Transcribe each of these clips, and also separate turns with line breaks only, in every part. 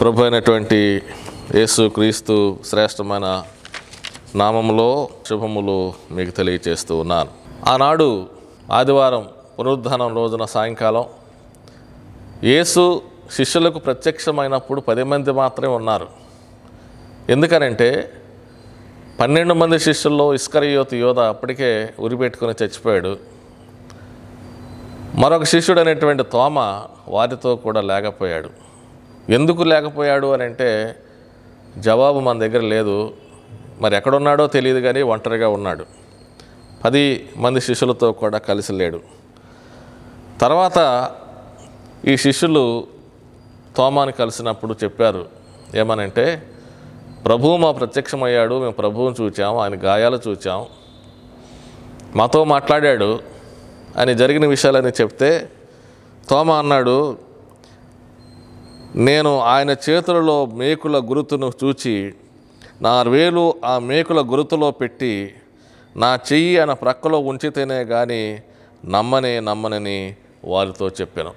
ప్రభు అయినటువంటి యేసు క్రీస్తు శ్రేష్టమైన నామంలో శుభములు మీకు తెలియచేస్తూ ఉన్నాను ఆనాడు ఆదివారం పునరుద్ధానం రోజున సాయంకాలం యేసు శిష్యులకు ప్రత్యక్షమైనప్పుడు పది మంది మాత్రమే ఉన్నారు ఎందుకనంటే పన్నెండు మంది శిష్యుల్లో ఇస్కరియోతి యోధ అప్పటికే ఉరిపెట్టుకుని చచ్చిపోయాడు మరొక శిష్యుడు అనేటువంటి తోమ వారితో కూడా లేకపోయాడు ఎందుకు లేకపోయాడు అని అంటే జవాబు మన దగ్గర లేదు మరి ఎక్కడున్నాడో తెలియదు కానీ ఒంటరిగా ఉన్నాడు పది మంది శిష్యులతో కూడా కలిసి లేడు తర్వాత ఈ శిష్యులు తోమాని కలిసినప్పుడు చెప్పారు ఏమనంటే ప్రభువు మా ప్రత్యక్షమయ్యాడు మేము ప్రభువుని చూచాం ఆయన గాయాలు చూచాం మాతో మాట్లాడాడు అని జరిగిన విషయాలని చెప్తే తోమ అన్నాడు నేను ఆయన చేతులలో మేకుల గురుతును చూచి నా వేలు ఆ మేకుల గురుతులో పెట్టి నా చెయ్యి ఆయన ప్రక్కలో ఉంచితేనే కానీ నమ్మనే నమ్మనని వారితో చెప్పాను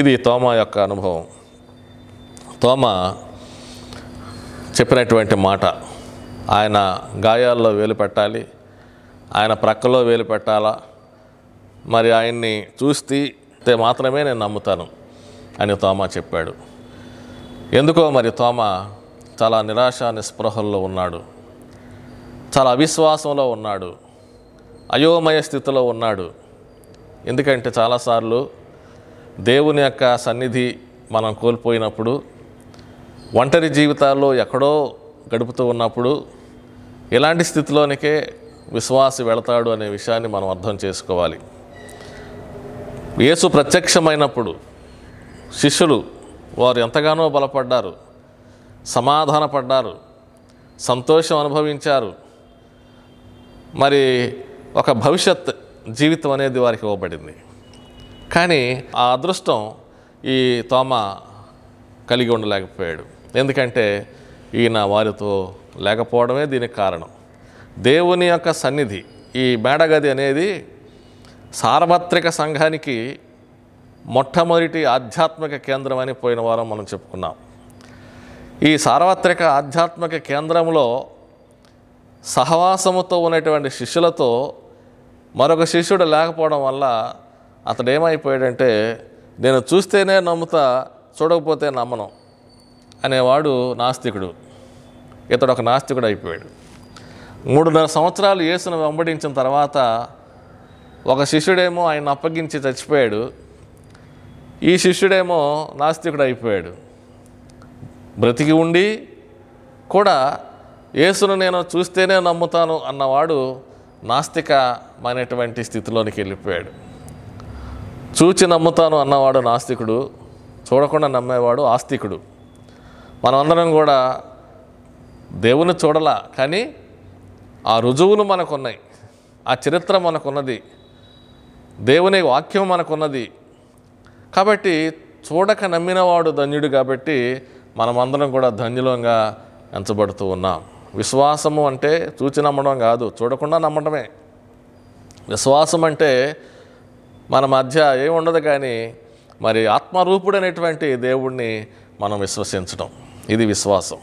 ఇది తోమా యొక్క అనుభవం తోమ చెప్పినటువంటి మాట ఆయన గాయాల్లో వేలు పెట్టాలి ఆయన ప్రక్కలో వేలు పెట్టాలా మరి ఆయన్ని చూస్తే మాత్రమే నేను నమ్ముతాను అని తోమా చెప్పాడు ఎందుకో మరి తోమా చాలా నిరాశ నిస్పృహల్లో ఉన్నాడు చాలా అవిశ్వాసంలో ఉన్నాడు అయోమయ స్థితిలో ఉన్నాడు ఎందుకంటే చాలాసార్లు దేవుని యొక్క సన్నిధి మనం కోల్పోయినప్పుడు ఒంటరి జీవితాల్లో ఎక్కడో గడుపుతూ ఉన్నప్పుడు ఎలాంటి స్థితిలోనికే విశ్వాసి వెళతాడు అనే విషయాన్ని మనం అర్థం చేసుకోవాలి యేసు ప్రత్యక్షమైనప్పుడు శిష్యులు వారు ఎంతగానో బలపడ్డారు సమాధానపడ్డారు సంతోషం అనుభవించారు మరి ఒక భవిష్యత్ జీవితం అనేది వారికి ఇవ్వబడింది కానీ ఆ అదృష్టం ఈ తోమ కలిగి ఉండలేకపోయాడు ఎందుకంటే ఈయన వారితో లేకపోవడమే దీనికి కారణం దేవుని యొక్క సన్నిధి ఈ మేడగది అనేది సార్వత్రిక సంఘానికి మొట్టమొదటి ఆధ్యాత్మిక కేంద్రం అని పోయిన వారం మనం చెప్పుకున్నాం ఈ సార్వత్రిక ఆధ్యాత్మిక కేంద్రంలో సహవాసముతో ఉన్నటువంటి శిష్యులతో మరొక శిష్యుడు లేకపోవడం వల్ల అతడు ఏమైపోయాడంటే నేను చూస్తేనే నమ్ముతా చూడకపోతే నమ్మను అనేవాడు నాస్తికుడు ఇతడు ఒక నాస్తికుడు అయిపోయాడు మూడున్నర సంవత్సరాలు యేసును వెంబడించిన తర్వాత ఒక శిష్యుడేమో ఆయన అప్పగించి చచ్చిపోయాడు ఈ శిష్యుడేమో నాస్తికుడు అయిపోయాడు బ్రతికి ఉండి కూడా యేసును నేను చూస్తేనే నమ్ముతాను అన్నవాడు నాస్తికమైనటువంటి స్థితిలోనికి వెళ్ళిపోయాడు చూచి నమ్ముతాను అన్నవాడు నాస్తికుడు చూడకుండా నమ్మేవాడు ఆస్తికుడు మనమందరం కూడా దేవుని చూడలా కానీ ఆ రుజువులు మనకున్నాయి ఆ చరిత్ర మనకున్నది దేవుని వాక్యం మనకున్నది కాబట్టి చూడక నమ్మినవాడు ధన్యుడు కాబట్టి మనమందరం కూడా ధన్యులంగా ఎంచబడుతూ ఉన్నాం విశ్వాసము అంటే చూచి నమ్మడం కాదు చూడకుండా నమ్మడమే విశ్వాసం అంటే మన మధ్య ఏముండదు కానీ మరి ఆత్మరూపుడైనటువంటి దేవుణ్ణి మనం విశ్వసించడం ఇది విశ్వాసం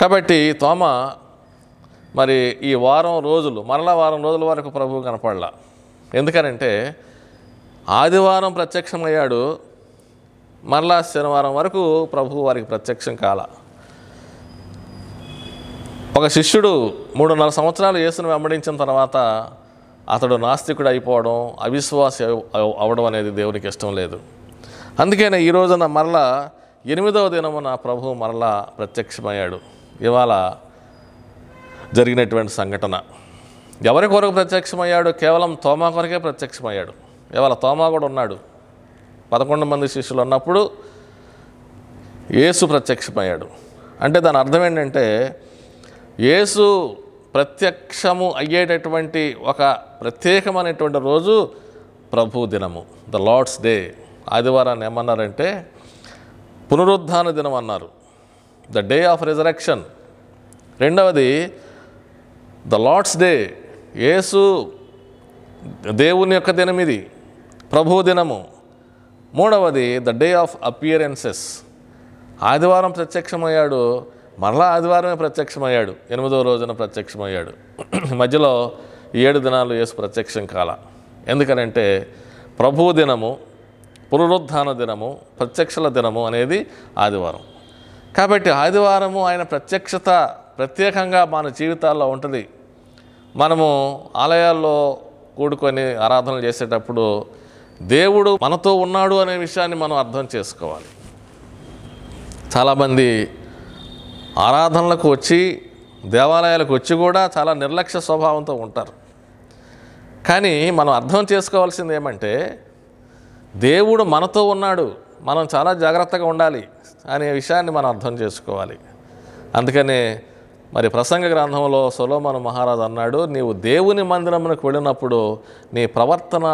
కాబట్టి తోమ మరి ఈ వారం రోజులు మరలా వారం రోజుల వరకు ప్రభువు కనపడాల ఎందుకనంటే ఆదివారం ప్రత్యక్షమయ్యాడు మరలా శనివారం వరకు ప్రభువు వారికి ప్రత్యక్షం కాల ఒక శిష్యుడు మూడున్నర సంవత్సరాలు యేసును వెంబడించిన తర్వాత అతడు నాస్తికుడు అయిపోవడం అవిశ్వాసి అవడం అనేది దేవునికి ఇష్టం లేదు అందుకనే ఈ రోజున మరలా ఎనిమిదవ దినమున ప్రభు మరలా ప్రత్యక్షమయ్యాడు ఇవాళ జరిగినటువంటి సంఘటన ఎవరి కొరకు ప్రత్యక్షమయ్యాడు కేవలం తోమా కొరకే ప్రత్యక్షమయ్యాడు ఇవాళ తోమా కూడా ఉన్నాడు పదకొండు మంది శిష్యులు ఉన్నప్పుడు ఏసు ప్రత్యక్షమయ్యాడు అంటే దాని అర్థం ఏంటంటే యేసు ప్రత్యక్షము అయ్యేటటువంటి ఒక ప్రత్యేకమైనటువంటి రోజు ప్రభు దినము ద లార్డ్స్ డే ఆదివారాన్ని ఏమన్నారంటే పునరుద్ధాన దినం అన్నారు ద డే ఆఫ్ రిజరక్షన్ రెండవది ద లార్డ్స్ డే యేసు దేవుని యొక్క దినం ఇది ప్రభుదినము మూడవది ద డే ఆఫ్ అపియరెన్సెస్ ఆదివారం ప్రత్యక్షమయ్యాడు మరలా ఆదివారమే ప్రత్యక్షమయ్యాడు ఎనిమిదవ రోజున ప్రత్యక్షమయ్యాడు మధ్యలో ఏడు దినాలు వేసి ప్రత్యక్షం కాల ఎందుకనంటే ప్రభు దినము పునరుద్ధాన దినము ప్రత్యక్షల దినము అనేది ఆదివారం కాబట్టి ఆదివారము ఆయన ప్రత్యక్షత ప్రత్యేకంగా మన జీవితాల్లో ఉంటుంది మనము ఆలయాల్లో కూడుకొని ఆరాధనలు చేసేటప్పుడు దేవుడు మనతో ఉన్నాడు అనే విషయాన్ని మనం అర్థం చేసుకోవాలి చాలామంది ఆరాధనలకు వచ్చి దేవాలయాలకు వచ్చి కూడా చాలా నిర్లక్ష్య స్వభావంతో ఉంటారు కానీ మనం అర్థం చేసుకోవాల్సింది ఏమంటే దేవుడు మనతో ఉన్నాడు మనం చాలా జాగ్రత్తగా ఉండాలి అనే విషయాన్ని మనం అర్థం చేసుకోవాలి అందుకనే మరి ప్రసంగ గ్రంథంలో సొలోమన్ మహారాజు అన్నాడు నీవు దేవుని మందిరమునకు వెళ్ళినప్పుడు నీ ప్రవర్తన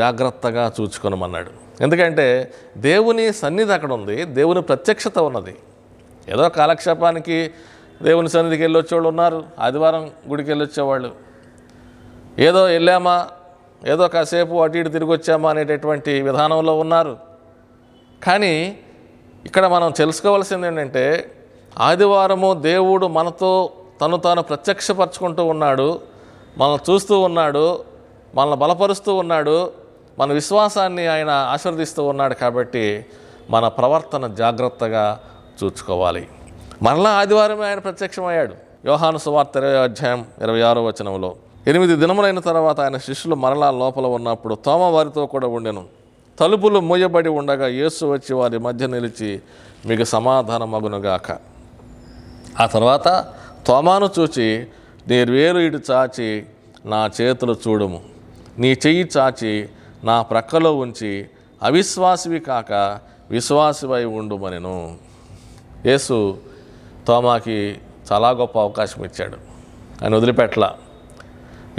జాగ్రత్తగా చూచుకొనమన్నాడు ఎందుకంటే దేవుని సన్నిధి అక్కడ ఉంది దేవుని ప్రత్యక్షత ఉన్నది ఏదో కాలక్షేపానికి దేవుని సన్నిధికి వెళ్ళి వచ్చేవాళ్ళు ఉన్నారు ఆదివారం గుడికి వచ్చేవాళ్ళు ఏదో వెళ్ళామా ఏదో కాసేపు అటు ఇటు తిరిగి వచ్చామా అనేటటువంటి విధానంలో ఉన్నారు కానీ ఇక్కడ మనం తెలుసుకోవాల్సింది ఏంటంటే ఆదివారము దేవుడు మనతో తను తాను ప్రత్యక్షపరచుకుంటూ ఉన్నాడు మనల్ని చూస్తూ ఉన్నాడు మనల్ని బలపరుస్తూ ఉన్నాడు మన విశ్వాసాన్ని ఆయన ఆశీర్దిస్తూ ఉన్నాడు కాబట్టి మన ప్రవర్తన జాగ్రత్తగా చూసుకోవాలి మరలా ఆదివారమే ఆయన ప్రత్యక్షమయ్యాడు యోహాను సువార్త ఇరవై అధ్యాయం ఇరవై ఆరో వచనంలో ఎనిమిది దినములైన తర్వాత ఆయన శిష్యులు మరలా లోపల ఉన్నప్పుడు తోమ వారితో కూడా ఉండెను తలుపులు మూయబడి ఉండగా యేసు వచ్చి వారి మధ్య నిలిచి మీకు సమాధానమగునుగాక ఆ తర్వాత తోమాను చూచి నీ వేరు ఇటు చాచి నా చేతులు చూడుము నీ చెయ్యి చాచి నా ప్రక్కలో ఉంచి అవిశ్వాసివి కాక విశ్వాసివై ఉండుమనిను యేసు తోమాకి చాలా గొప్ప అవకాశం ఇచ్చాడు ఆయన వదిలిపెట్ల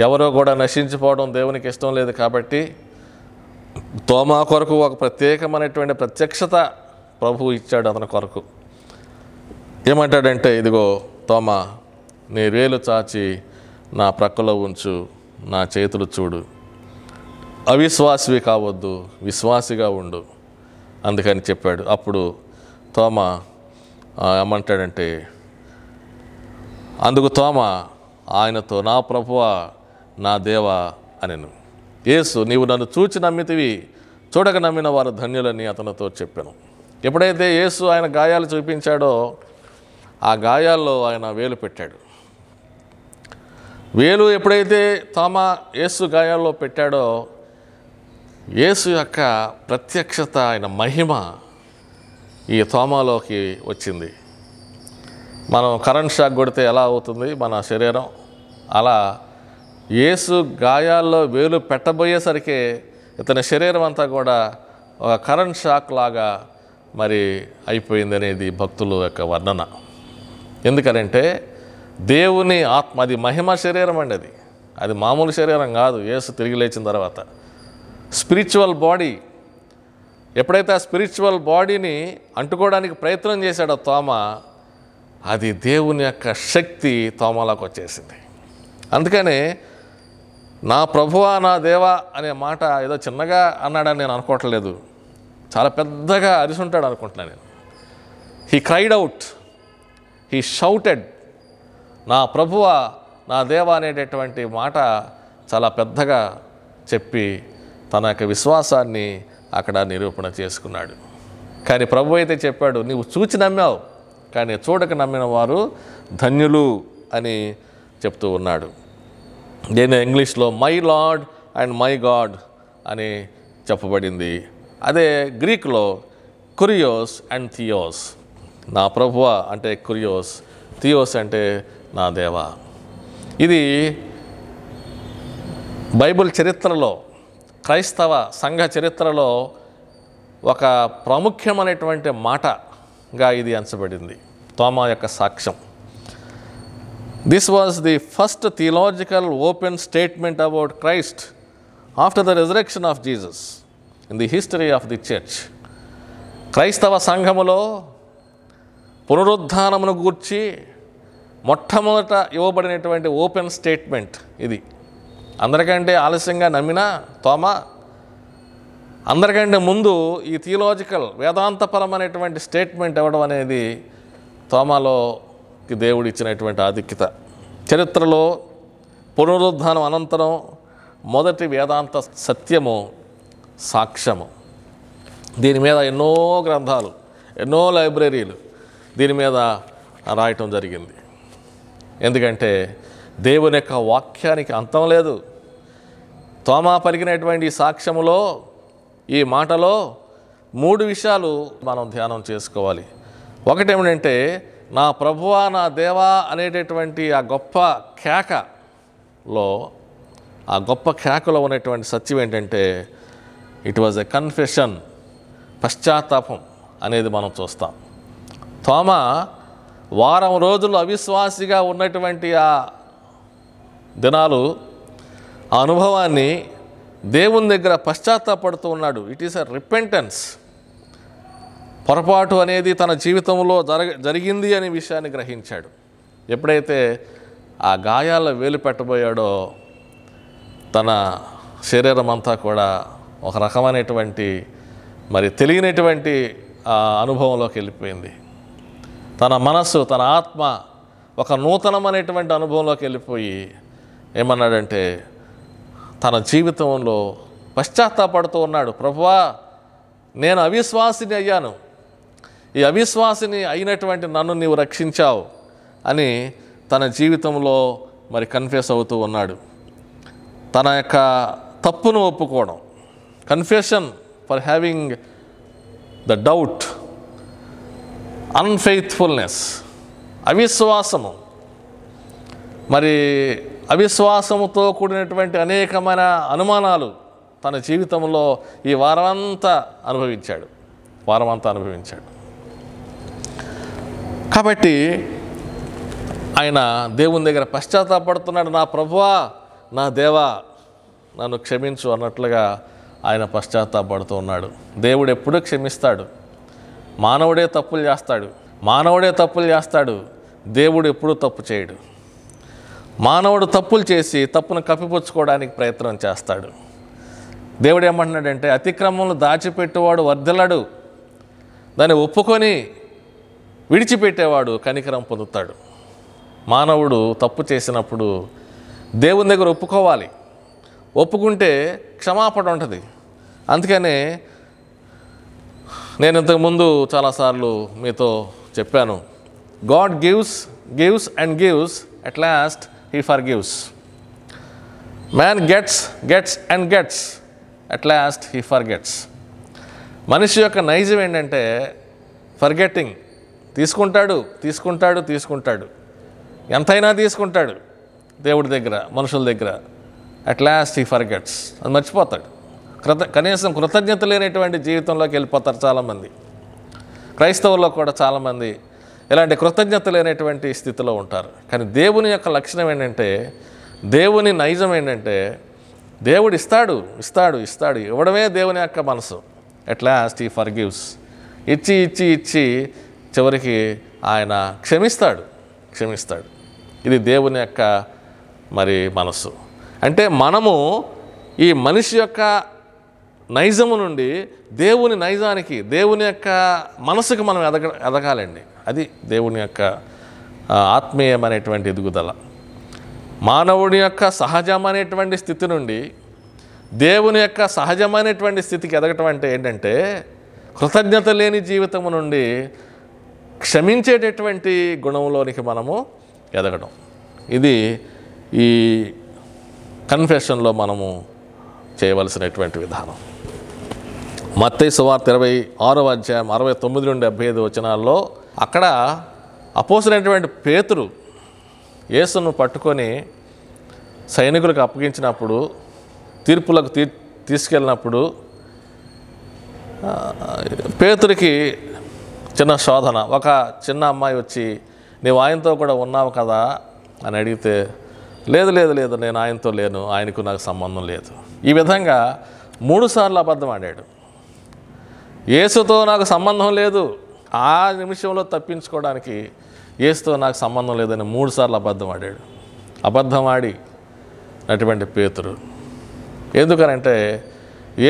ఎవరో కూడా నశించిపోవడం దేవునికి ఇష్టం లేదు కాబట్టి తోమా కొరకు ఒక ప్రత్యేకమైనటువంటి ప్రత్యక్షత ప్రభువు ఇచ్చాడు అతని కొరకు ఏమంటాడంటే ఇదిగో తోమ నీ రేలు చాచి నా ప్రక్కలో ఉంచు నా చేతులు చూడు అవిశ్వాసివి కావద్దు విశ్వాసిగా ఉండు అందుకని చెప్పాడు అప్పుడు తోమ ఏమంటాడంటే అందుకు తోమ ఆయనతో నా ప్రభువ నా దేవ అనిను యేసు నీవు నన్ను చూచి నమ్మితివి చూడక నమ్మిన వారు ధన్యులని అతనితో చెప్పాను ఎప్పుడైతే యేసు ఆయన గాయాలు చూపించాడో ఆ గాయాల్లో ఆయన వేలు పెట్టాడు వేలు ఎప్పుడైతే తమ యేసు గాయాల్లో పెట్టాడో యేసు యొక్క ప్రత్యక్షత ఆయన మహిమ ఈ తోమలోకి వచ్చింది మనం కరెంట్ షాక్ కొడితే ఎలా అవుతుంది మన శరీరం అలా ఏసు గాయాల్లో వేలు పెట్టబోయేసరికి ఇతని శరీరం అంతా కూడా ఒక కరెంట్ షాక్ లాగా మరి అయిపోయింది అనేది భక్తుల యొక్క వర్ణన ఎందుకనంటే దేవుని ఆత్మ అది మహిమ శరీరం అండి అది అది మామూలు శరీరం కాదు యేసు తిరిగి లేచిన తర్వాత స్పిరిచువల్ బాడీ ఎప్పుడైతే ఆ స్పిరిచువల్ బాడీని అంటుకోవడానికి ప్రయత్నం చేశాడో తోమ అది దేవుని యొక్క శక్తి తోమలోకి వచ్చేసింది అందుకనే నా ప్రభువా నా దేవా అనే మాట ఏదో చిన్నగా అన్నాడని నేను అనుకోవట్లేదు చాలా పెద్దగా అరిసుంటాడు అనుకుంటున్నాను నేను he cried out he shouted నా ప్రభువ నా దేవ అనేటటువంటి మాట చాలా పెద్దగా చెప్పి తన యొక్క విశ్వాసాన్ని అక్కడ నిరూపణ చేసుకున్నాడు కానీ ప్రభు అయితే చెప్పాడు నీవు చూచి నమ్మావు కానీ చూడక నమ్మిన వారు ధన్యులు అని చెప్తూ ఉన్నాడు నేను ఇంగ్లీష్లో my Lord and my God అని చెప్పబడింది అదే గ్రీక్లో కురియోస్ అండ్ థియోస్ నా ప్రభువ అంటే కురియోస్ థియోస్ అంటే నా దేవ ఇది బైబుల్ చరిత్రలో క్రైస్తవ సంఘ చరిత్రలో ఒక ప్రాముఖ్యమైనటువంటి మాటగా ఇది అంచబడింది తోమా యొక్క సాక్ష్యం this was the first theological open statement about Christ after the resurrection of Jesus in the history of the church క్రైస్తవ సంఘములో పునరుద్ధానమును గూర్చి మొట్టమొదట ఇవ్వబడినటువంటి ఓపెన్ స్టేట్మెంట్ ఇది అందరికంటే ఆలస్యంగా నమ్మిన తోమ అందరికంటే ముందు ఈ థియలాజికల్ వేదాంతపరమైనటువంటి స్టేట్మెంట్ ఇవ్వడం అనేది తోమలోకి దేవుడు ఇచ్చినటువంటి ఆధిక్యత చరిత్రలో పునరుద్ధానం అనంతరం మొదటి వేదాంత సత్యము సాక్ష్యము దీని మీద ఎన్నో గ్రంథాలు ఎన్నో లైబ్రరీలు దీని మీద రాయటం జరిగింది ఎందుకంటే దేవుని యొక్క వాక్యానికి అంతం లేదు తోమా పలికినటువంటి సాక్ష్యములో ఈ మాటలో మూడు విషయాలు మనం ధ్యానం చేసుకోవాలి ఒకటేమిటంటే నా ప్రభువా నా దేవా అనేటటువంటి ఆ గొప్ప కేకలో ఆ గొప్ప కేకలో ఉన్నటువంటి సత్యం ఏంటంటే ఇట్ వాజ్ ఎ కన్ఫెషన్ పశ్చాత్తాపం అనేది మనం చూస్తాం తోమ వారం రోజులు అవిశ్వాసిగా ఉన్నటువంటి ఆ దినాలు ఆ అనుభవాన్ని దేవుని దగ్గర పశ్చాత్తాపడుతూ ఉన్నాడు ఇట్ ఈస్ అ రిపెంటెన్స్ పొరపాటు అనేది తన జీవితంలో జరగ జరిగింది అనే విషయాన్ని గ్రహించాడు ఎప్పుడైతే ఆ గాయాల వేలు పెట్టబోయాడో తన శరీరం అంతా కూడా ఒక రకమైనటువంటి మరి తెలియనటువంటి అనుభవంలోకి వెళ్ళిపోయింది తన మనస్సు తన ఆత్మ ఒక నూతనమైనటువంటి అనుభవంలోకి వెళ్ళిపోయి ఏమన్నాడంటే తన జీవితంలో పశ్చాత్తాపడుతూ ఉన్నాడు ప్రభువా నేను అవిశ్వాసిని అయ్యాను ఈ అవిశ్వాసిని అయినటువంటి నన్ను నీవు రక్షించావు అని తన జీవితంలో మరి కన్ఫ్యూస్ అవుతూ ఉన్నాడు తన యొక్క తప్పును ఒప్పుకోవడం confusion for having the doubt unfaithfulness అవిశ్వాసము మరి అవిశ్వాసముతో కూడినటువంటి అనేకమైన అనుమానాలు తన జీవితంలో ఈ వారమంతా అనుభవించాడు వారమంతా అనుభవించాడు కాబట్టి ఆయన దేవుని దగ్గర పశ్చాత్తాపడుతున్నాడు నా ప్రభువా నా దేవా నన్ను క్షమించు అన్నట్లుగా ఆయన పశ్చాత్తాపడుతూ ఉన్నాడు దేవుడు ఎప్పుడూ క్షమిస్తాడు మానవుడే తప్పులు చేస్తాడు మానవుడే తప్పులు చేస్తాడు దేవుడు ఎప్పుడూ తప్పు చేయడు మానవుడు తప్పులు చేసి తప్పును కప్పిపుచ్చుకోవడానికి ప్రయత్నం చేస్తాడు దేవుడు ఏమంటున్నాడంటే అతిక్రమంలో దాచిపెట్టేవాడు వర్ధలడు దాన్ని ఒప్పుకొని విడిచిపెట్టేవాడు కనికరం పొందుతాడు మానవుడు తప్పు చేసినప్పుడు దేవుని దగ్గర ఒప్పుకోవాలి ఒప్పుకుంటే క్షమాపణ ఉంటుంది అందుకనే నేను ఇంతకుముందు చాలాసార్లు మీతో చెప్పాను God gives gives and gives at last he forgives man gets gets and gets at last he forgets మనిషి యొక్క నైజం ఏంటంటే ఫర్గెట్టింగ్ తీసుకుంటాడు తీసుకుంటాడు తీసుకుంటాడు ఎంతైనా తీసుకుంటాడు దేవుడి దగ్గర మనుషుల దగ్గర అట్ లాస్ట్ ఫర్ గెట్స్ అది మర్చిపోతాడు కృత కనీసం కృతజ్ఞత లేనటువంటి జీవితంలోకి వెళ్ళిపోతారు చాలామంది క్రైస్తవుల్లో కూడా చాలామంది ఇలాంటి కృతజ్ఞత లేనటువంటి స్థితిలో ఉంటారు కానీ దేవుని యొక్క లక్షణం ఏంటంటే దేవుని నైజం ఏంటంటే దేవుడు ఇస్తాడు ఇస్తాడు ఇస్తాడు ఇవ్వడమే దేవుని యొక్క మనసు at last he forgives ఇచ్చి ఇచ్చి ఇచ్చి చివరికి ఆయన క్షమిస్తాడు క్షమిస్తాడు ఇది దేవుని యొక్క మరి మనసు అంటే మనము ఈ మనిషి యొక్క నైజము నుండి దేవుని నైజానికి దేవుని యొక్క మనసుకు మనం ఎదగ ఎదగాలండి అది దేవుని యొక్క ఆత్మీయమైనటువంటి ఎదుగుదల మానవుని యొక్క సహజమైనటువంటి స్థితి నుండి దేవుని యొక్క సహజమైనటువంటి స్థితికి ఎదగటం అంటే ఏంటంటే కృతజ్ఞత లేని జీవితము నుండి క్షమించేటటువంటి గుణంలోనికి మనము ఎదగడం ఇది ఈ కన్ఫెషన్లో మనము చేయవలసినటువంటి విధానం మత్తయ్య సువార్త ఇరవై ఆరవ అధ్యాయం అరవై తొమ్మిది నుండి డెబ్బై ఐదు వచనాల్లో అక్కడ అపోసినటువంటి పేతురు యేసును పట్టుకొని సైనికులకు అప్పగించినప్పుడు తీర్పులకు తీ తీసుకెళ్ళినప్పుడు పేతురికి చిన్న శోధన ఒక చిన్న అమ్మాయి వచ్చి నీవు ఆయనతో కూడా ఉన్నావు కదా అని అడిగితే లేదు లేదు లేదు నేను ఆయనతో లేను ఆయనకు నాకు సంబంధం లేదు ఈ విధంగా మూడుసార్లు అబద్ధం ఆడాడు యేసుతో నాకు సంబంధం లేదు ఆ నిమిషంలో తప్పించుకోవడానికి ఏసుతో నాకు సంబంధం లేదని మూడుసార్లు అబద్ధం ఆడాడు అబద్ధం ఆడి అటువంటి పేతురు ఎందుకనంటే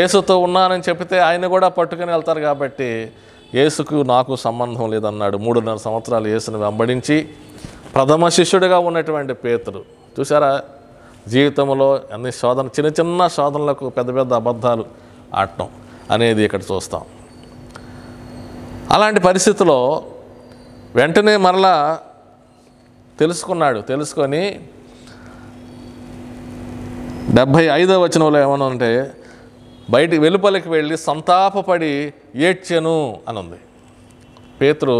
ఏసుతో ఉన్నానని చెప్తే ఆయన కూడా పట్టుకుని వెళ్తారు కాబట్టి ఏసుకు నాకు సంబంధం లేదన్నాడు మూడున్నర సంవత్సరాలు యేసును వెంబడించి ప్రథమ శిష్యుడిగా ఉన్నటువంటి పేతురు చూసారా జీవితంలో అన్ని శోధన చిన్న చిన్న శోధనలకు పెద్ద పెద్ద అబద్ధాలు ఆడటం అనేది ఇక్కడ చూస్తాం అలాంటి పరిస్థితిలో వెంటనే మరలా తెలుసుకున్నాడు తెలుసుకొని డెబ్భై ఐదో వచనంలో ఏమైనా ఉంటే బయట వెలుపలికి వెళ్ళి సంతాపపడి ఏడ్చెను అని ఉంది పేతురు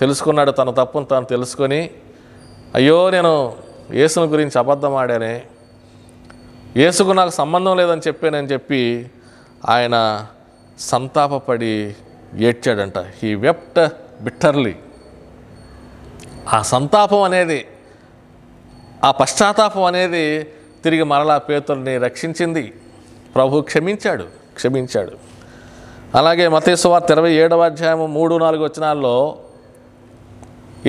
తెలుసుకున్నాడు తన తప్పును తాను తెలుసుకొని అయ్యో నేను యేసును గురించి అబద్ధం ఆడానే యేసుకు నాకు సంబంధం లేదని చెప్పానని చెప్పి ఆయన సంతాపపడి ఏడ్చాడంట హీ వెప్ట్ బిట్టర్లీ ఆ సంతాపం అనేది ఆ పశ్చాత్తాపం అనేది తిరిగి మరలా పేతుల్ని రక్షించింది ప్రభు క్షమించాడు క్షమించాడు అలాగే మతేశ్వర్ ఇరవై ఏడవ అధ్యాయము మూడు నాలుగు వచ్చినాల్లో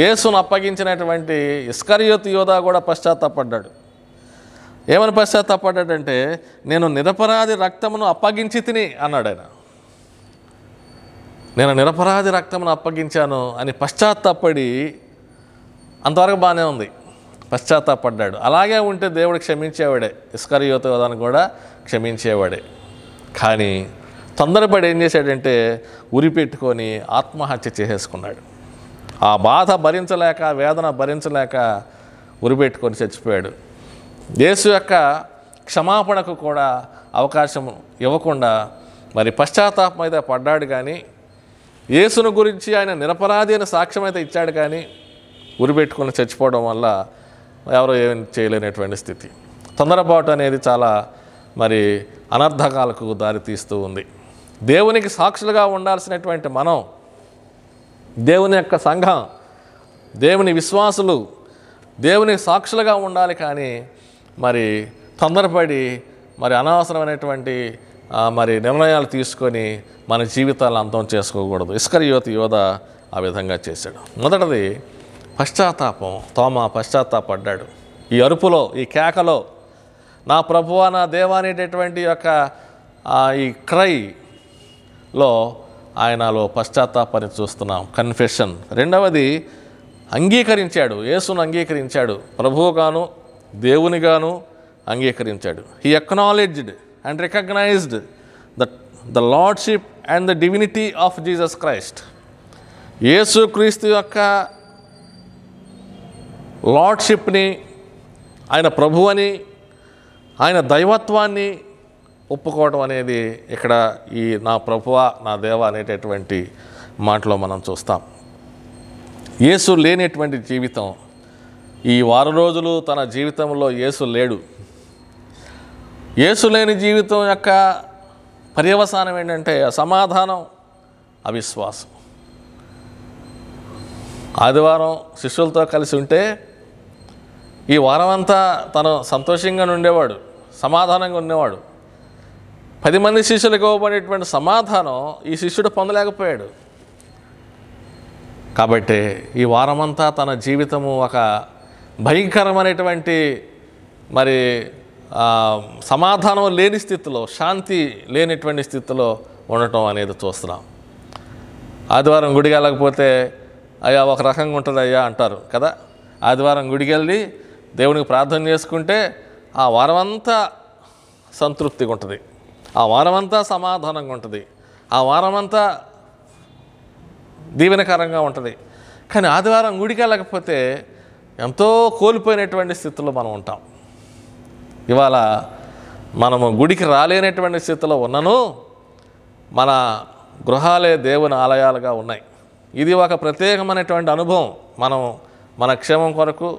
యేసును అప్పగించినటువంటి ఇస్కరియోత్ యోధా కూడా పశ్చాత్తాపడ్డాడు ఏమని పశ్చాత్తాపడ్డాడంటే నేను నిరపరాధి రక్తమును అప్పగించి తిని అన్నాడు ఆయన నేను నిరపరాధి రక్తమును అప్పగించాను అని పశ్చాత్తాపడి అంతవరకు బాగానే ఉంది పశ్చాత్తాపడ్డాడు అలాగే ఉంటే దేవుడు క్షమించేవాడే యువత యోధాన్ని కూడా క్షమించేవాడే కానీ తొందరపడి ఏం చేశాడంటే ఉరి పెట్టుకొని ఆత్మహత్య చేసేసుకున్నాడు ఆ బాధ భరించలేక వేదన భరించలేక ఉరిపెట్టుకొని చచ్చిపోయాడు యేసు యొక్క క్షమాపణకు కూడా అవకాశం ఇవ్వకుండా మరి పశ్చాత్తాపం అయితే పడ్డాడు కానీ యేసును గురించి ఆయన నిరపరాధి అని సాక్ష్యం అయితే ఇచ్చాడు కానీ ఉరిపెట్టుకుని చచ్చిపోవడం వల్ల ఎవరో ఏం చేయలేనటువంటి స్థితి తొందరపాటు అనేది చాలా మరి అనర్థకాలకు దారితీస్తూ ఉంది దేవునికి సాక్షులుగా ఉండాల్సినటువంటి మనం దేవుని యొక్క సంఘం దేవుని విశ్వాసులు దేవుని సాక్షులుగా ఉండాలి కానీ మరి తొందరపడి మరి అనవసరమైనటువంటి మరి నిర్ణయాలు తీసుకొని మన జీవితాలను అంతం చేసుకోకూడదు యువతి యువత ఆ విధంగా చేశాడు మొదటిది పశ్చాత్తాపం తోమ పశ్చాత్తాపడ్డాడు ఈ అరుపులో ఈ కేకలో నా ప్రభువా నా దేవ అనేటటువంటి యొక్క ఈ క్రైలో ఆయనలో పశ్చాత్తాపాన్ని చూస్తున్నాం కన్ఫెషన్ రెండవది అంగీకరించాడు యేసును అంగీకరించాడు ప్రభువుగాను దేవునిగాను అంగీకరించాడు he acknowledged and recognised the the lordship and the divinity of Jesus Christ యేసు క్రీస్తు యొక్క లార్డ్షిప్ని ఆయన ప్రభు అని ఆయన దైవత్వాన్ని ఒప్పుకోవడం అనేది ఇక్కడ ఈ నా ప్రభు నా దేవ అనేటటువంటి మాటలో మనం చూస్తాం యేసు లేనటువంటి జీవితం ఈ వారం రోజులు తన జీవితంలో యేసు లేడు యేసు లేని జీవితం యొక్క పర్యవసానం ఏంటంటే అసమాధానం అవిశ్వాసం ఆదివారం శిష్యులతో కలిసి ఉంటే ఈ వారం అంతా తను సంతోషంగా ఉండేవాడు సమాధానంగా ఉండేవాడు పది మంది శిష్యులకు ఇవ్వబడేటువంటి సమాధానం ఈ శిష్యుడు పొందలేకపోయాడు కాబట్టి ఈ వారమంతా తన జీవితము ఒక భయంకరమైనటువంటి మరి సమాధానం లేని స్థితిలో శాంతి లేనిటువంటి స్థితిలో ఉండటం అనేది చూస్తున్నాం ఆదివారం గుడికి వెళ్ళకపోతే అయ్యా ఒక రకంగా ఉంటుంది అయ్యా అంటారు కదా ఆదివారం గుడికి వెళ్ళి దేవునికి ప్రార్థన చేసుకుంటే ఆ వారం అంతా సంతృప్తిగా ఉంటుంది ఆ వారం అంతా సమాధానంగా ఉంటుంది ఆ వారం అంతా దీవెనకరంగా ఉంటుంది కానీ ఆదివారం గుడికి వెళ్ళకపోతే ఎంతో కోల్పోయినటువంటి స్థితిలో మనం ఉంటాం ఇవాళ మనము గుడికి రాలేనటువంటి స్థితిలో ఉన్నను మన గృహాలే దేవుని ఆలయాలుగా ఉన్నాయి ఇది ఒక ప్రత్యేకమైనటువంటి అనుభవం మనం మన క్షేమం కొరకు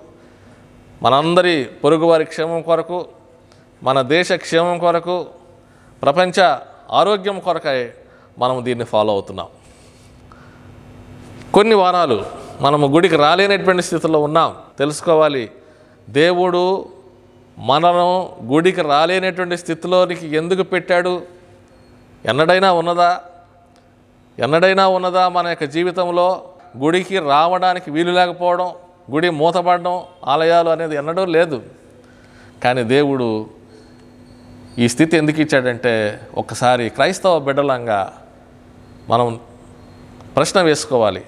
మనందరి పొరుగువారి క్షేమం కొరకు మన దేశ క్షేమం కొరకు ప్రపంచ ఆరోగ్యం కొరకై మనం దీన్ని ఫాలో అవుతున్నాం కొన్ని వారాలు మనము గుడికి రాలేనటువంటి స్థితిలో ఉన్నాం తెలుసుకోవాలి దేవుడు మనను గుడికి రాలేనటువంటి స్థితిలోనికి ఎందుకు పెట్టాడు ఎన్నడైనా ఉన్నదా ఎన్నడైనా ఉన్నదా మన యొక్క జీవితంలో గుడికి రావడానికి వీలు లేకపోవడం గుడి మూతపడడం ఆలయాలు అనేది ఎన్నడూ లేదు కానీ దేవుడు ఈ స్థితి ఎందుకు ఇచ్చాడంటే ఒక్కసారి క్రైస్తవ బిడ్డలంగా మనం ప్రశ్న వేసుకోవాలి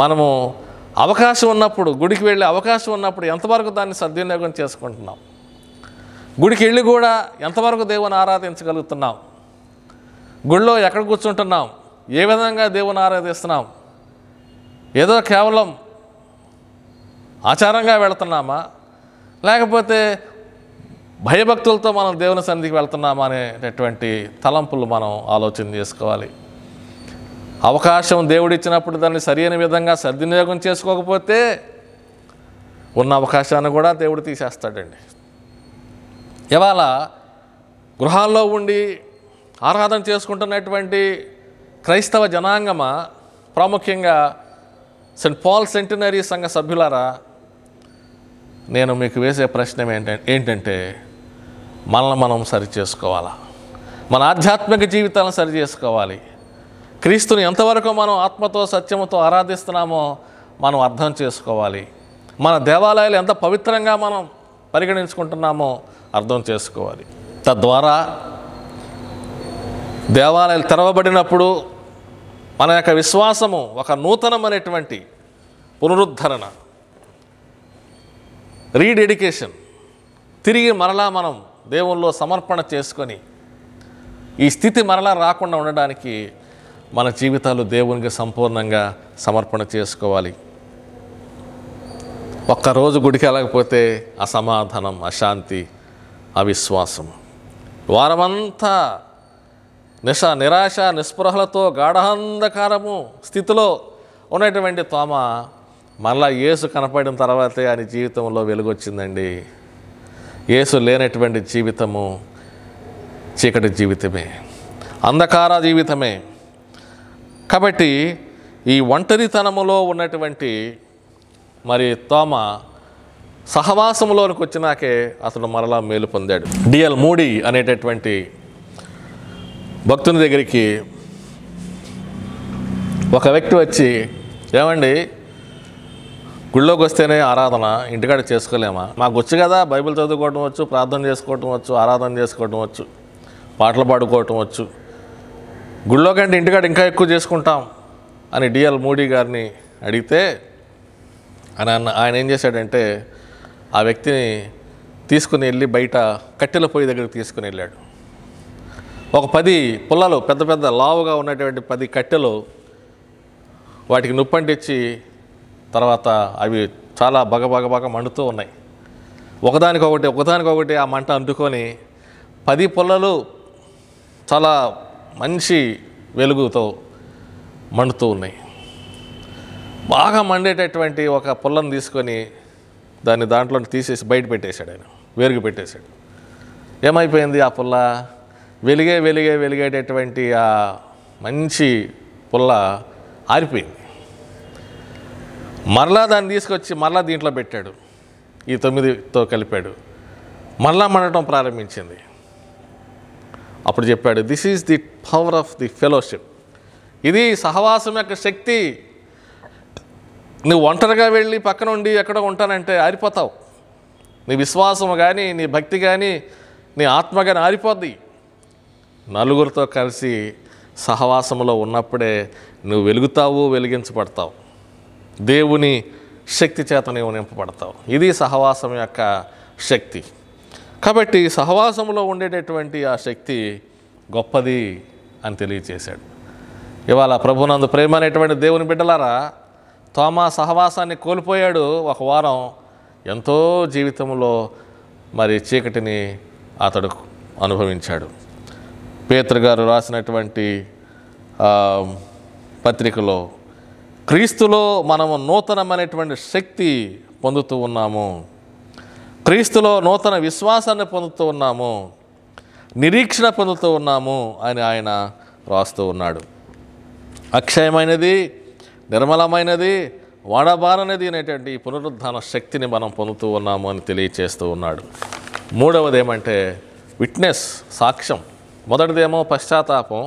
మనము అవకాశం ఉన్నప్పుడు గుడికి వెళ్ళే అవకాశం ఉన్నప్పుడు ఎంతవరకు దాన్ని సద్వినియోగం చేసుకుంటున్నాం గుడికి వెళ్ళి కూడా ఎంతవరకు దేవుని ఆరాధించగలుగుతున్నాం గుడిలో ఎక్కడ కూర్చుంటున్నాం ఏ విధంగా దేవుని ఆరాధిస్తున్నాం ఏదో కేవలం ఆచారంగా వెళుతున్నామా లేకపోతే భయభక్తులతో మనం దేవుని సన్నిధికి వెళ్తున్నామా అనేటటువంటి తలంపులు మనం ఆలోచన చేసుకోవాలి అవకాశం దేవుడిచ్చినప్పుడు దాన్ని సరైన విధంగా సద్వినియోగం చేసుకోకపోతే ఉన్న అవకాశాన్ని కూడా దేవుడు తీసేస్తాడండి ఇవాళ గృహాల్లో ఉండి ఆరాధన చేసుకుంటున్నటువంటి క్రైస్తవ జనాంగమ ప్రాముఖ్యంగా సెంట్ పాల్ సెంటినరీ సంఘ సభ్యులారా నేను మీకు వేసే ప్రశ్న ఏంటంటే ఏంటంటే మనల్ని మనం సరి చేసుకోవాలా మన ఆధ్యాత్మిక జీవితాలను సరి చేసుకోవాలి క్రీస్తుని ఎంతవరకు మనం ఆత్మతో సత్యముతో ఆరాధిస్తున్నామో మనం అర్థం చేసుకోవాలి మన దేవాలయాలు ఎంత పవిత్రంగా మనం పరిగణించుకుంటున్నామో అర్థం చేసుకోవాలి తద్వారా దేవాలయాలు తెరవబడినప్పుడు మన యొక్క విశ్వాసము ఒక నూతనమైనటువంటి పునరుద్ధరణ రీడెడికేషన్ తిరిగి మరలా మనం దేవుల్లో సమర్పణ చేసుకొని ఈ స్థితి మరలా రాకుండా ఉండడానికి మన జీవితాలు దేవునికి సంపూర్ణంగా సమర్పణ చేసుకోవాలి ఒక్కరోజు గుడికి వెళ్ళకపోతే అసమాధానం అశాంతి అవిశ్వాసం వారమంతా నిశ నిరాశ నిస్పృహలతో గాఢాంధకారము స్థితిలో ఉన్నటువంటి తోమ మళ్ళా యేసు కనపడిన తర్వాతే ఆయన జీవితంలో వెలుగొచ్చిందండి ఏసు లేనటువంటి జీవితము చీకటి జీవితమే అంధకార జీవితమే కాబట్టి ఈ ఒంటరితనములో ఉన్నటువంటి మరి తోమ సహవాసంలోనికి వచ్చినాకే అతడు మరలా మేలు పొందాడు డిఎల్ మూడి అనేటటువంటి భక్తుని దగ్గరికి ఒక వ్యక్తి వచ్చి ఏమండి గుళ్ళోకి వస్తేనే ఆరాధన ఇంటికాడ చేసుకోలేమా మాకు వచ్చు కదా బైబిల్ చదువుకోవటం వచ్చు ప్రార్థన చేసుకోవటం వచ్చు ఆరాధన చేసుకోవటం వచ్చు పాటలు పాడుకోవటం వచ్చు గుళ్ళో కంటే ఇంటికాడ ఇంకా ఎక్కువ చేసుకుంటాం అని డిఎల్ మోడీ గారిని అడిగితే ఆయన ఆయన ఏం చేశాడంటే ఆ వ్యక్తిని తీసుకుని వెళ్ళి బయట కట్టెల పొయ్యి దగ్గరికి తీసుకుని వెళ్ళాడు ఒక పది పుల్లలు పెద్ద పెద్ద లావుగా ఉన్నటువంటి పది కట్టెలు వాటికి నుప్పంటిచ్చి తర్వాత అవి చాలా బగ బగ బగ మండుతూ ఉన్నాయి ఒకదానికొకటి ఒకదానికొకటి ఆ మంట అంటుకొని పది పుల్లలు చాలా మంచి వెలుగుతో మండుతూ ఉన్నాయి బాగా మండేటటువంటి ఒక పుల్లను తీసుకొని దాన్ని దాంట్లో తీసేసి బయట పెట్టేశాడు ఆయన వేరుగు పెట్టేశాడు ఏమైపోయింది ఆ పుల్ల వెలిగే వెలిగే వెలిగేటటువంటి ఆ మంచి పుల్ల ఆరిపోయింది మరలా దాన్ని తీసుకొచ్చి మరలా దీంట్లో పెట్టాడు ఈ తొమ్మిదితో కలిపాడు మరలా మండటం ప్రారంభించింది అప్పుడు చెప్పాడు this is the power of the fellowship ఇది సహవాసం యొక్క శక్తి నువ్వు ఒంటరిగా వెళ్ళి పక్కన ఉండి ఎక్కడ ఉంటానంటే ఆరిపోతావు నీ విశ్వాసం కానీ నీ భక్తి కానీ నీ ఆత్మ కానీ ఆరిపోద్ది నలుగురితో కలిసి సహవాసంలో ఉన్నప్పుడే నువ్వు వెలుగుతావు వెలిగించబడతావు దేవుని శక్తి చేత నువ్వు నింపబడతావు ఇది సహవాసం యొక్క శక్తి కాబట్టి సహవాసంలో ఉండేటటువంటి ఆ శక్తి గొప్పది అని తెలియచేశాడు ఇవాళ ప్రభునందు ప్రేమ అనేటువంటి దేవుని బిడ్డలారా తోమా సహవాసాన్ని కోల్పోయాడు ఒక వారం ఎంతో జీవితంలో మరి చీకటిని అతడు అనుభవించాడు పేతృగారు రాసినటువంటి పత్రికలో క్రీస్తులో మనము నూతనమైనటువంటి శక్తి పొందుతూ ఉన్నాము క్రీస్తులో నూతన విశ్వాసాన్ని పొందుతూ ఉన్నాము నిరీక్షణ పొందుతూ ఉన్నాము అని ఆయన రాస్తూ ఉన్నాడు అక్షయమైనది నిర్మలమైనది వాడబారనేది అనేటువంటి ఈ పునరుద్ధాన శక్తిని మనం పొందుతూ ఉన్నాము అని తెలియచేస్తూ ఉన్నాడు మూడవది ఏమంటే విట్నెస్ సాక్ష్యం మొదటిదేమో పశ్చాత్తాపం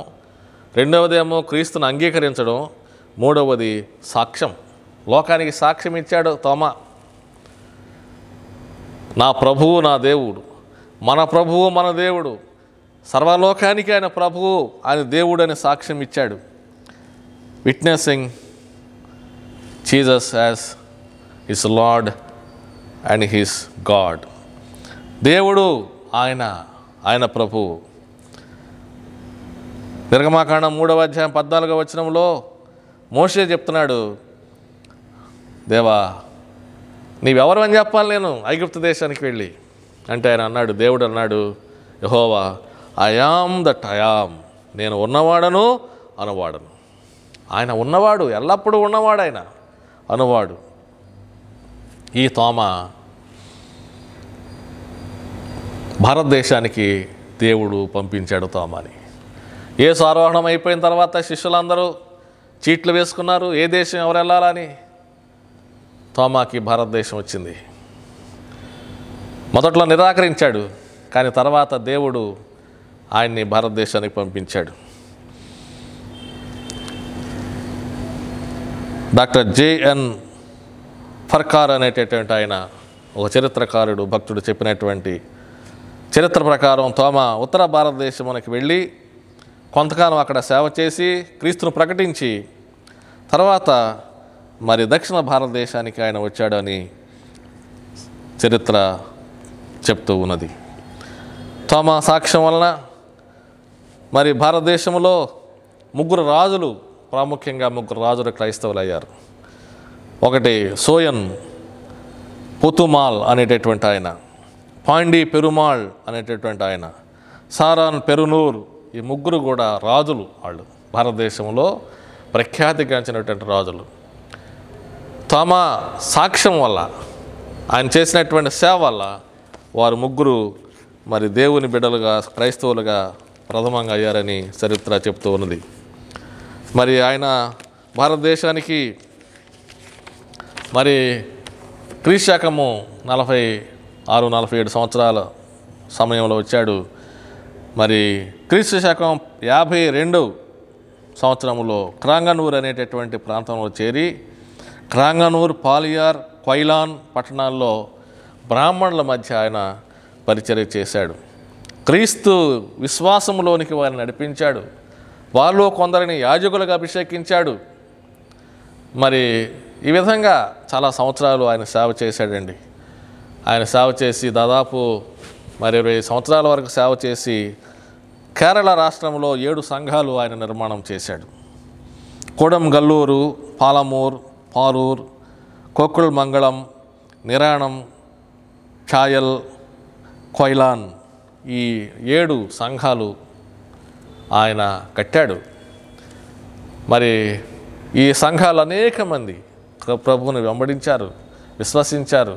రెండవదేమో క్రీస్తును అంగీకరించడం మూడవది సాక్ష్యం లోకానికి సాక్ష్యం ఇచ్చాడు తోమ నా ప్రభువు నా దేవుడు మన ప్రభువు మన దేవుడు సర్వలోకానికి ఆయన ప్రభువు ఆయన దేవుడు అనే సాక్ష్యం ఇచ్చాడు witnessing Jesus as his lord and his god దేవుడు ఆయన ఆయన ప్రభువు నిర్గమాకాండం మూడవ అధ్యాయం పద్నాలుగవ వచనంలో మోషే చెప్తున్నాడు దేవా నీవెవరు అని చెప్పాలి నేను ఐగుప్త దేశానికి వెళ్ళి అంటే ఆయన అన్నాడు దేవుడు అన్నాడు యహోవా అయాం దట్ అయాం నేను ఉన్నవాడను అనువాడను ఆయన ఉన్నవాడు ఎల్లప్పుడూ ఉన్నవాడు ఆయన అనువాడు ఈ తోమ భారతదేశానికి దేవుడు పంపించాడు తోమని ఏ సారోహణం అయిపోయిన తర్వాత శిష్యులందరూ చీట్లు వేసుకున్నారు ఏ దేశం ఎవరు వెళ్ళాలని తోమాకి భారతదేశం వచ్చింది మొదట్లో నిరాకరించాడు కానీ తర్వాత దేవుడు ఆయన్ని భారతదేశానికి పంపించాడు డాక్టర్ జేఎన్ ఫర్కార్ అనేటటువంటి ఆయన ఒక చరిత్రకారుడు భక్తుడు చెప్పినటువంటి చరిత్ర ప్రకారం తోమ ఉత్తర భారతదేశమునకి వెళ్ళి కొంతకాలం అక్కడ సేవ చేసి క్రీస్తును ప్రకటించి తర్వాత మరి దక్షిణ భారతదేశానికి ఆయన వచ్చాడని చరిత్ర చెప్తూ ఉన్నది తమ సాక్ష్యం వలన మరి భారతదేశంలో ముగ్గురు రాజులు ప్రాముఖ్యంగా ముగ్గురు రాజులు క్రైస్తవులు అయ్యారు ఒకటి సోయన్ పుతుమాల్ అనేటటువంటి ఆయన పాండి పెరుమాళ్ అనేటటువంటి ఆయన సారాన్ పెరునూర్ ఈ ముగ్గురు కూడా రాజులు వాళ్ళు భారతదేశంలో ప్రఖ్యాతిగాంచినటువంటి రాజులు తమ సాక్ష్యం వల్ల ఆయన చేసినటువంటి సేవ వల్ల వారు ముగ్గురు మరి దేవుని బిడ్డలుగా క్రైస్తవులుగా ప్రథమంగా అయ్యారని చరిత్ర చెప్తూ ఉన్నది మరి ఆయన భారతదేశానికి మరి క్రీశాకము నలభై ఆరు నలభై ఏడు సంవత్సరాల సమయంలో వచ్చాడు మరి క్రీస్తు శాఖం యాభై రెండు సంవత్సరంలో ఊరు అనేటటువంటి ప్రాంతంలో చేరి క్రాంగనూర్ పాలియార్ క్వైలాన్ పట్టణాల్లో బ్రాహ్మణుల మధ్య ఆయన పరిచర్య చేశాడు క్రీస్తు విశ్వాసంలోనికి వారిని నడిపించాడు వారిలో కొందరిని యాజకులుగా అభిషేకించాడు మరి ఈ విధంగా చాలా సంవత్సరాలు ఆయన సేవ చేశాడండి ఆయన సేవ చేసి దాదాపు మరి ఇరవై సంవత్సరాల వరకు సేవ చేసి కేరళ రాష్ట్రంలో ఏడు సంఘాలు ఆయన నిర్మాణం చేశాడు గల్లూరు పాలమూర్ పారూర్ కోకుల్ మంగళం నిరాణం ఛాయల్ కొయ్లాన్ ఈ ఏడు సంఘాలు ఆయన కట్టాడు మరి ఈ సంఘాలు అనేక మంది ప్రభువుని వెంబడించారు విశ్వసించారు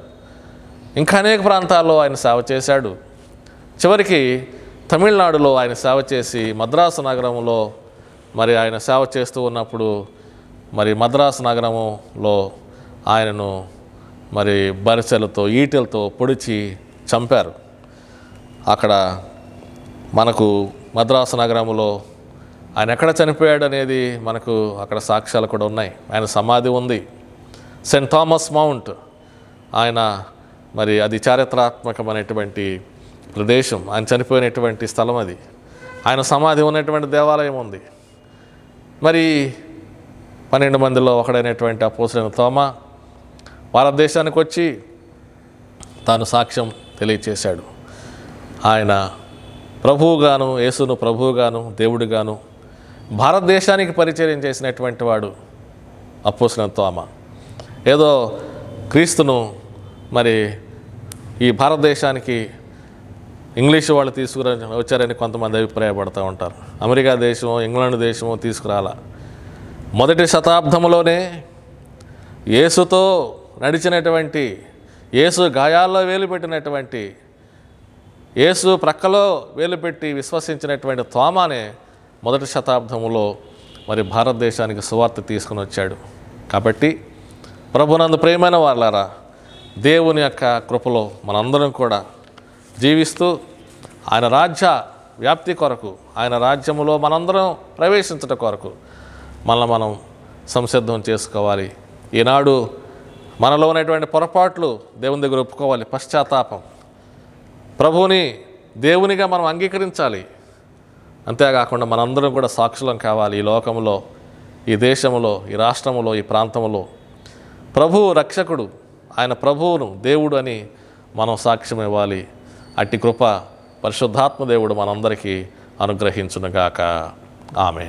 ఇంకా అనేక ప్రాంతాల్లో ఆయన సేవ చేశాడు చివరికి తమిళనాడులో ఆయన సేవ చేసి మద్రాసు నగరంలో మరి ఆయన సేవ చేస్తూ ఉన్నప్పుడు మరి మద్రాసు నగరంలో ఆయనను మరి బరిసెలతో ఈటెలతో పొడిచి చంపారు అక్కడ మనకు మద్రాసు నగరంలో ఆయన ఎక్కడ చనిపోయాడు అనేది మనకు అక్కడ సాక్ష్యాలు కూడా ఉన్నాయి ఆయన సమాధి ఉంది సెయింట్ థామస్ మౌంట్ ఆయన మరి అది చారిత్రాత్మకమైనటువంటి ప్రదేశం ఆయన చనిపోయినటువంటి స్థలం అది ఆయన సమాధి ఉన్నటువంటి దేవాలయం ఉంది మరి పన్నెండు మందిలో ఒకడైనటువంటి అపోసరైన తోమ భారతదేశానికి వచ్చి తాను సాక్ష్యం తెలియచేశాడు ఆయన ప్రభువుగాను యేసును ప్రభువుగాను దేవుడుగాను భారతదేశానికి పరిచయం చేసినటువంటి వాడు అప్పూసిన తోమ ఏదో క్రీస్తును మరి ఈ భారతదేశానికి ఇంగ్లీషు వాళ్ళు తీసుకురా వచ్చారని కొంతమంది అభిప్రాయపడుతూ ఉంటారు అమెరికా దేశం ఇంగ్లాండ్ దేశం తీసుకురాలా మొదటి శతాబ్దంలోనే యేసుతో నడిచినటువంటి యేసు గాయాల్లో వేలు పెట్టినటువంటి యేసు ప్రక్కలో వేలు పెట్టి విశ్వసించినటువంటి తోమానే మొదటి శతాబ్దములో మరి భారతదేశానికి సువార్త తీసుకుని వచ్చాడు కాబట్టి ప్రభునందు ప్రేమైన వాళ్ళారా దేవుని యొక్క కృపలో మనందరం కూడా జీవిస్తూ ఆయన రాజ్య వ్యాప్తి కొరకు ఆయన రాజ్యములో మనందరం ప్రవేశించట కొరకు మళ్ళీ మనం సంసిద్ధం చేసుకోవాలి ఈనాడు మనలో ఉన్నటువంటి పొరపాట్లు దేవుని దగ్గర ఒప్పుకోవాలి పశ్చాత్తాపం ప్రభువుని దేవునిగా మనం అంగీకరించాలి అంతేకాకుండా మనందరం కూడా సాక్షులం కావాలి ఈ లోకంలో ఈ దేశంలో ఈ రాష్ట్రంలో ఈ ప్రాంతంలో ప్రభువు రక్షకుడు ఆయన ప్రభువును దేవుడు అని మనం సాక్ష్యం ఇవ్వాలి అట్టి కృప పరిశుద్ధాత్మ దేవుడు మనందరికీ అనుగ్రహించునుగాక ఆమె